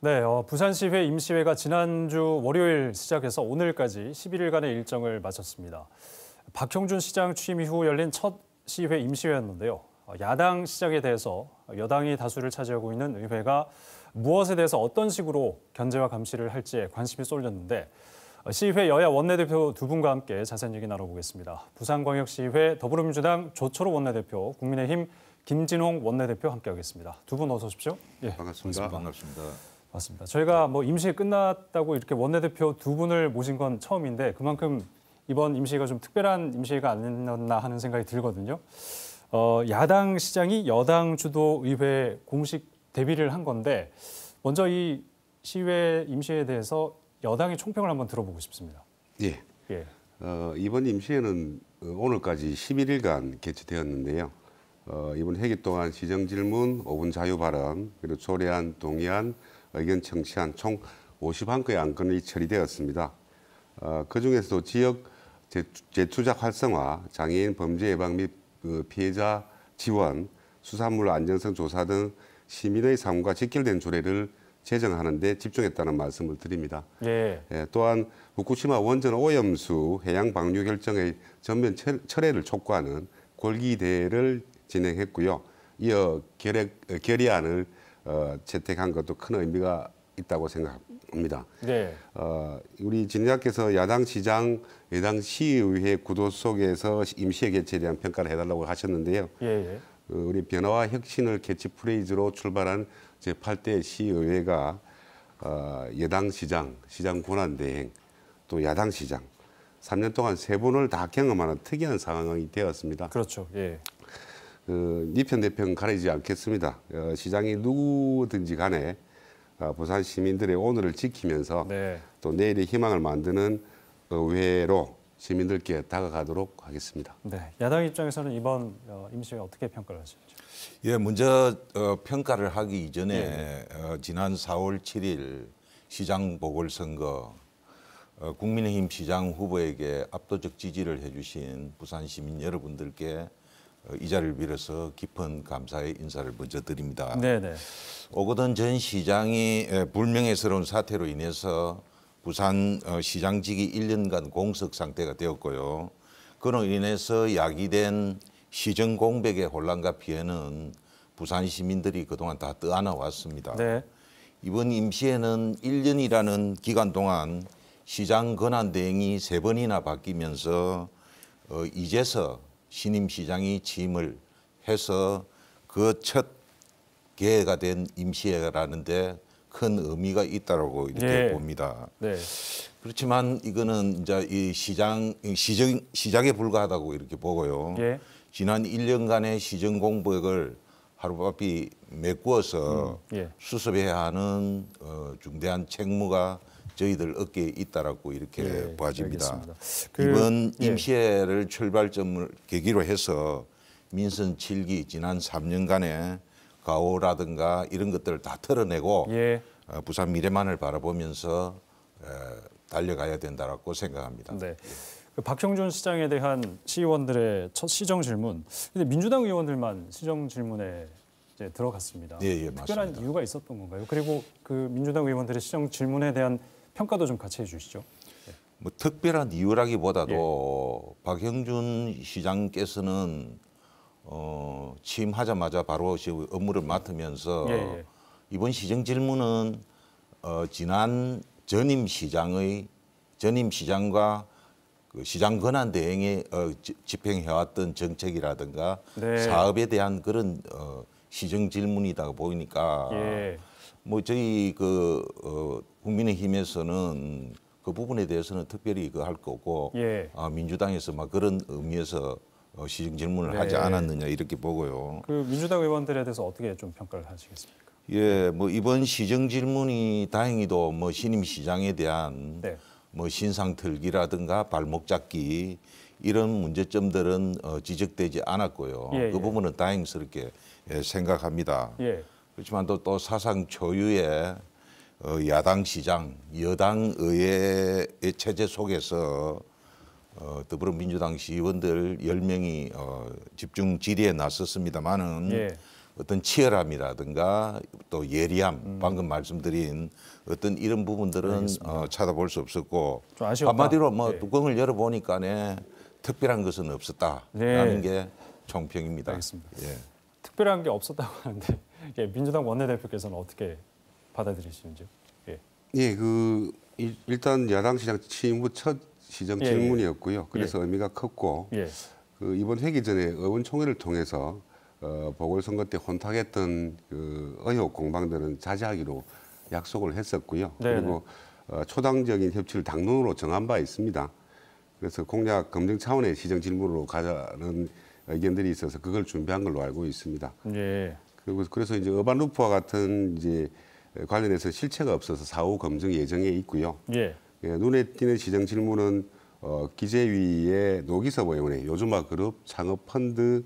네, 어, 부산시회 임시회가 지난주 월요일 시작해서 오늘까지 11일간의 일정을 마쳤습니다. 박형준 시장 취임 이후 열린 첫 시회 임시회였는데요. 어, 야당 시장에 대해서 여당이 다수를 차지하고 있는 의회가 무엇에 대해서 어떤 식으로 견제와 감시를 할지에 관심이 쏠렸는데 어, 시회 여야 원내대표 두 분과 함께 자세한 얘기 나눠보겠습니다. 부산광역시회 더불어민주당 조철호 원내대표, 국민의힘 김진홍 원내대표 함께하겠습니다. 두 분 어서 오십시오. 예, 반갑습니다. 반갑습니다. 반갑습니다. 맞습니다. 저희가 뭐 임시 회 끝났다고 이렇게 원내대표 두 분을 모신 건 처음인데 그만큼 이번 임시가 회좀 특별한 임시가 회 아니었나 하는 생각이 들거든요. 어, 야당 시장이 여당 주도 의회 공식 대비를 한 건데 먼저 이 시회 임시에 회 대해서 여당의 총평을 한번 들어보고 싶습니다. 예. 예. 어, 이번 임시회는 오늘까지 11일간 개최되었는데요. 어, 이번 회기 동안 시정질문, 5분 자유발언, 그리고 초례안 동의안, 의견 청취한 총 51건의 안건이 처리되었습니다. 어, 그중에서도 지역 재투작 활성화, 장애인 범죄 예방 및 그 피해자 지원, 수산물 안전성 조사 등 시민의 삶과 직결된 조례를 제정하는 데 집중했다는 말씀을 드립니다. 예. 예, 또한 후쿠시마 원전 오염수 해양 방류 결정의 전면 철회를 촉구하는 골기대회를 진행했고요. 이어 결핵, 어, 결의안을 어, 채택한 것도 큰 의미가 있다고 생각합니다. 네. 어, 우리 진작께서 야당 시장, 여당 시의회 구도 속에서 임시회 개최에 대한 평가를 해달라고 하셨는데요. 예, 예. 그 우리 변화와 혁신을 캐치프레이즈로 출발한 제8대 시의회가 어, 여당 시장, 시장 권한대행, 또 야당 시장, 3년 동안 세 번을 다 경험하는 특이한 상황이 되었습니다. 그렇죠. 예. 그 이편 대편 가리지 않겠습니다. 어, 시장이 누구든지 간에 어, 부산 시민들의 오늘을 지키면서 네. 또 내일의 희망을 만드는 의회로 시민들께 다가가도록 하겠습니다. 네, 야당 입장에서는 이번 어, 임시회 어떻게 평가를 하실지? 예, 먼저 어, 평가를 하기 이전에 네. 어, 지난 4월 7일 시장 보궐선거 어, 국민의힘 시장 후보에게 압도적 지지를 해주신 부산 시민 여러분들께 어, 이 자리를 빌어서 깊은 감사의 인사를 먼저 드립니다. 네네. 오거돈 전 시장이 불명예스러운 사태로 인해서 부산 어, 시장직이 1년간 공석 상태가 되었고요. 그로 인해서 야기된 시정 공백의 혼란과 피해는 부산 시민들이 그동안 다 떠안아 왔습니다. 네. 이번 임시에는 1년이라는 기간 동안 시장 권한 대행이 세 번이나 바뀌면서 어, 이제서 신임 시장이 짐을 해서 그 첫개가된 임시회라는데 큰 의미가 있다라고 이렇게 네. 봅니다. 네. 그렇지만 이거는 이제 이 시장 시정 시작에 불과하다고 이렇게 보고요. 예. 지난 1년간의 시정 공백을 하루바삐 메꾸어서 음, 예. 수습해야 하는 어, 중대한 책무가 저희들 어깨에 있다라고 이렇게 네, 봐집니다. 그, 이번 예. 임시회를 네. 출발점을 계기로 해서 민선 7기 지난 3년간의 가오라든가 이런 것들을 다 털어내고 예. 어, 부산 미래만을 바라보면서 달려가야 된다고 생각합니다. 네. 그 박형준 시장에 대한 시의원들의 첫 시정 질문. 근데 민주당 의원들만 시정 질문에 들어갔습니다. 예, 예, 특별한 맞습니다. 이유가 있었던 건가요? 그리고 그 민주당 의원들의 시정 질문에 대한 평가도 좀 같이 해주시죠. 네. 뭐 특별한 이유라기보다도 예. 박형준 시장께서는 어, 취임하자마자 바로 업무를 맡으면서 예, 예. 이번 시정 질문은 어, 지난 전임 시장의 전임 시장과 그 시장 권한 대행에 어, 집행해왔던 정책이라든가 네. 사업에 대한 그런 어, 시정 질문이다 보니까 이 예. 뭐 저희 그 어, 국민의힘에서는 그 부분에 대해서는 특별히 그 할 거고 예. 아, 민주당에서 막 그런 의미에서 어, 시정 질문을 네. 하지 않았느냐 이렇게 보고요. 그 민주당 의원들에 대해서 어떻게 좀 평가를 하시겠습니까? 예, 뭐 이번 시정 질문이 다행히도 뭐 신임 시장에 대한 네. 뭐 신상 틀기라든가 발목 잡기 이런 문제점들은 어, 지적되지 않았고요. 예, 그 예. 부분은 다행스럽게 예, 생각합니다. 예. 그렇지만 또, 또 사상 초유의 어, 야당 시장, 여당 의회의 체제 속에서 어, 더불어민주당 시의원들 10명이 어, 집중 질의에 나섰습니다마는 예. 어떤 치열함이라든가 또 예리함, 음. 방금 말씀드린 어떤 이런 부분들은 어, 찾아볼 수 없었고 한마디로 뭐 예. 뚜껑을 열어보니까네 특별한 것은 없었다라는 예. 게 총평입니다. 알겠습니다. 예. 특별한 게 없었다고 하는데 예, 민주당 원내대표께서는 어떻게 받아들이시는지요? 예. 예, 그 일단 야당 시장 취임후 첫 시정 예, 예. 질문이었고요. 그래서 예. 의미가 컸고 그 이번 회기 전에 의원총회를 통해서 어, 보궐선거 때 혼탁했던 그 의혹 공방들은 자제하기로 약속을 했었고요. 네네. 네. 그리고 어, 초당적인 협치를 당론으로 정한 바 있습니다. 그래서 공약 검증 차원의 시정 질문으로 가자는 의견들이 있어서 그걸 준비한 걸로 알고 있습니다. 예. 그래서 리고그 이제 어반 루프와 같은 이제 관련해서 실체가 없어서 사후 검증 예정에 있고요. 예. 예, 눈에 띄는 시장 질문은 어, 기재위의 노기서 모임원의 요즘화 그룹 창업 펀드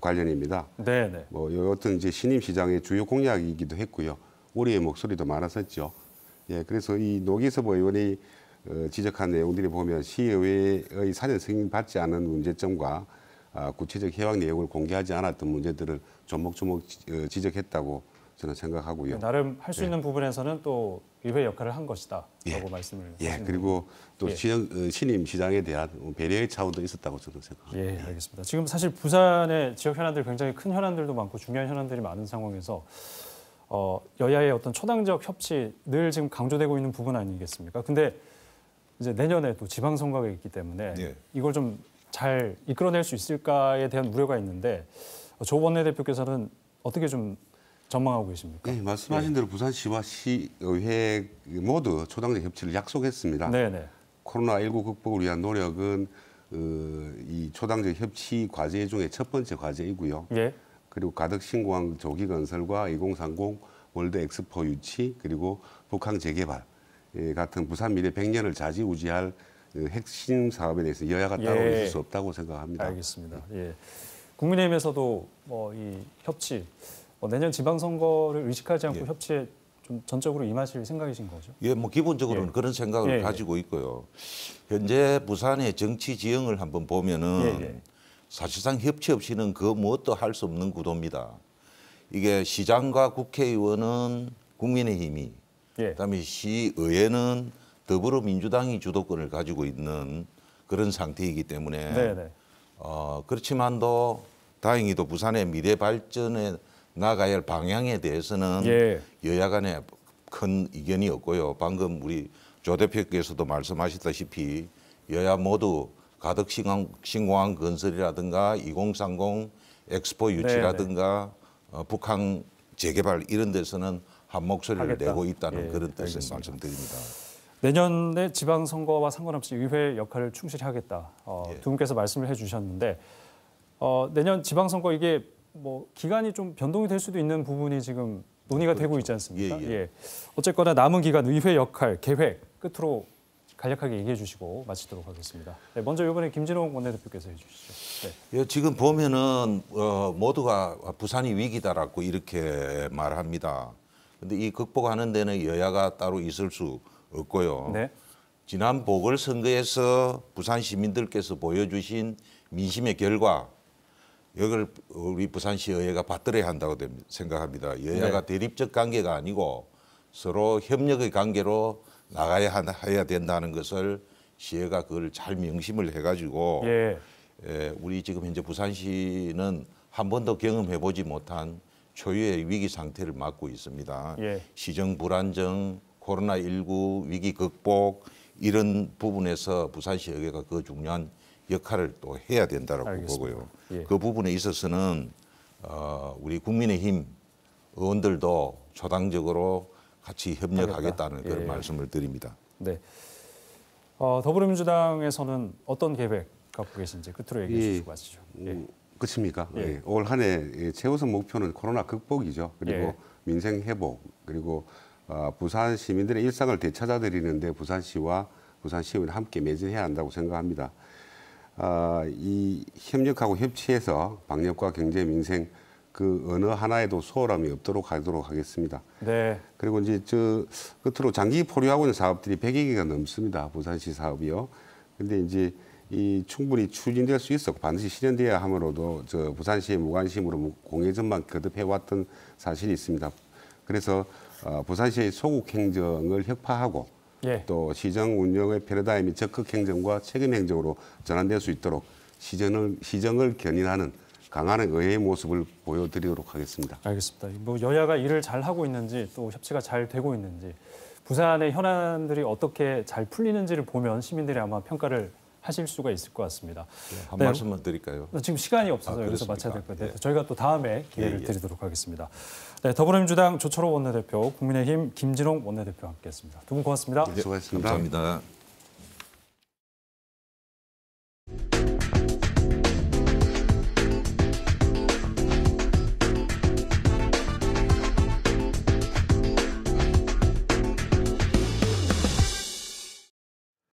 관련입니다. 네뭐 네. 여하튼 이제 신임 시장의 주요 공약이기도 했고요. 우리의 목소리도 많았었죠. 예, 그래서 이 노기섭 의원이 어, 지적한 내용들이 보면 시의회의 사전 승인 받지 않은 문제점과 아, 구체적 해왕 내용을 공개하지 않았던 문제들을 조목조목 어, 지적했다고 저는 생각하고요. 네, 나름 할수 네. 있는 예. 부분에서는 또 일회 역할을 한 것이다라고 예. 말씀을 예. 그리고 또 예. 어, 신임 시장에 대한 배려의 차원도 있었다고 저는 생각합니다. 예, 예, 알겠습니다. 지금 사실 부산의 지역 현안들 굉장히 큰 현안들도 많고 중요한 현안들이 많은 상황에서 어, 여야의 어떤 초당적 협치 늘 지금 강조되고 있는 부분 아니겠습니까? 근데 이제 내년에 또 지방선거가 있기 때문에 예. 이걸 좀잘 이끌어낼 수 있을까에 대한 우려가 있는데 조 원내대표께서는 어떻게 좀 전망하고 계십니까? 네, 말씀하신 네. 대로 부산시와 시의회 모두 초당적 협치를 약속했습니다. 네네. 코로나19 극복을 위한 노력은 어, 이 초당적 협치 과제 중에 첫 번째 과제이고요. 예. 그리고 가덕 신공항 조기 건설과 2030 월드 엑스포 유치 그리고 북항 재개발 예, 같은 부산 미래 100년을 좌지우지할 그 핵심 사업에 대해서 여야가 따로 예. 있을 수 없다고 생각합니다. 알겠습니다. 예. 국민의힘에서도 뭐 이 협치 뭐 내년 지방선거를 의식하지 않고 예. 협치에 좀 전적으로 임하실 생각이신 거죠? 예, 뭐 기본적으로는 예. 그런 생각을 예. 예. 가지고 있고요. 현재 부산의 정치 지형을 한번 보면은 예, 예. 사실상 협치 없이는 그 무엇도 할 수 없는 구도입니다. 이게 시장과 국회의원은 국민의힘이, 그다음에 시의회는 더불어민주당이 주도권을 가지고 있는 그런 상태이기 때문에 어, 그렇지만도 다행히도 부산의 미래 발전에 나가야 할 방향에 대해서는 예. 여야 간에 큰 이견이 없고요. 방금 우리 조 대표께서도 말씀하셨다시피 여야 모두 가덕 신공항 건설이라든가 2030 엑스포 유치라든가 어, 북한 재개발 이런 데서는 한 목소리를 하겠다. 내고 있다는 예, 그런 뜻을 말씀드립니다. 내년에 지방선거와 상관없이 의회 역할을 충실히 하겠다. 어, 예. 두 분께서 말씀을 해주셨는데 어, 내년 지방선거 이게 뭐 기간이 좀 변동이 될 수도 있는 부분이 지금 논의가 그렇죠. 되고 있지 않습니까? 예, 예. 예, 어쨌거나 남은 기간 의회 역할 계획 끝으로 간략하게 얘기해 주시고 마치도록 하겠습니다. 네, 먼저 이번에 김진홍 원내대표께서 해주시죠. 네. 예, 지금 보면은 어, 모두가 부산이 위기다라고 이렇게 말합니다. 근데 이 극복하는 데는 여야가 따로 있을 수 없고요. 네. 지난 보궐선거에서 부산 시민들께서 보여주신 민심의 결과 이걸 우리 부산시 의회가 받들어야 한다고 생각합니다. 여야가 네. 대립적 관계가 아니고 서로 협력의 관계로 나가야 해야 된다는 것을 시회가 그걸 잘 명심을 해가지고 예. 예, 우리 지금 현재 부산시는 한 번도 경험해 보지 못한 초유의 위기 상태를 맞고 있습니다. 예. 시정 불안정, 코로나19 위기 극복 이런 부분에서 부산시 의회가 그 중요한 역할을 또 해야 된다고 알겠습니다. 보고요. 예. 그 부분에 있어서는 어, 우리 국민의힘 의원들도 초당적으로 같이 협력하겠다는 그런 예. 말씀을 드립니다. 네. 어, 더불어민주당에서는 어떤 계획 갖고 계신지 끝으로 얘기해 주시고 마시죠. 예. 음, 그니까 예. 예. 올 한해 최우선 목표는 코로나 극복이죠. 그리고 예. 민생 회복 그리고 어, 부산 시민들의 일상을 되찾아드리는데 부산시와 부산시의회 함께 매진해야 한다고 생각합니다. 어, 이 협력하고 협치해서 방역과 경제 민생 그 어느 하나에도 소홀함이 없도록 하도록 하겠습니다. 네. 그리고 이제 저 끝으로 장기 포류하고 있는 사업들이 100여 개가 넘습니다. 부산시 사업이요. 근데 이제 이 충분히 추진될 수 있었고 반드시 실현돼야 함으로도 저 부산시의 무관심으로 공예전만 거듭해왔던 사실이 있습니다. 그래서 어, 부산시의 소국 행정을 혁파하고 예. 또 시정 운영의 패러다임이 적극 행정과 책임 행정으로 전환될 수 있도록 시정을, 시정을 견인하는 강한 의회의 모습을 보여드리도록 하겠습니다. 알겠습니다. 뭐 여야가 일을 잘 하고 있는지 또 협치가 잘 되고 있는지 부산의 현안들이 어떻게 잘 풀리는지를 보면 시민들이 아마 평가를 하실 수가 있을 것 같습니다. 네, 한 네. 말씀만 드릴까요? 지금 시간이 없어서 아, 여기서 마쳐야 될것 네. 같아요. 네. 저희가 또 다음에 예, 기회를 예, 드리도록 하겠습니다. 네, 더불어민주당 조철호 원내대표, 국민의힘 김진홍 원내대표 함께했습니다. 두 분 고맙습니다. 수고하셨습니다. 감사합니다.